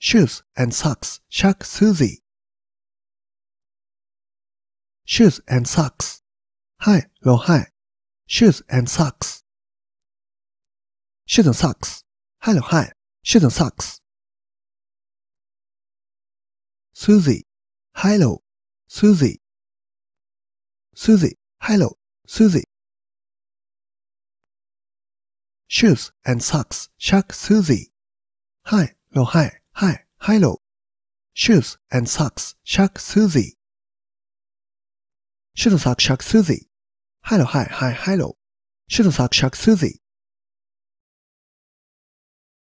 shoes and socks, Shark Susie. Shoes and socks. Hi, lo hi. Shoes and socks. Shoes and socks. Hello, hi. Shoes and socks. Susie. Hello. Susie. Susie. Hello. Susie. Shoes and socks. Shark Susie. Hi, lo hi. Hi, hello. Shoes and socks, Shark Susie. Shoes and socks, Shark Susie. Hello, hi, hi, hello. Shoes and socks, Shark Susie.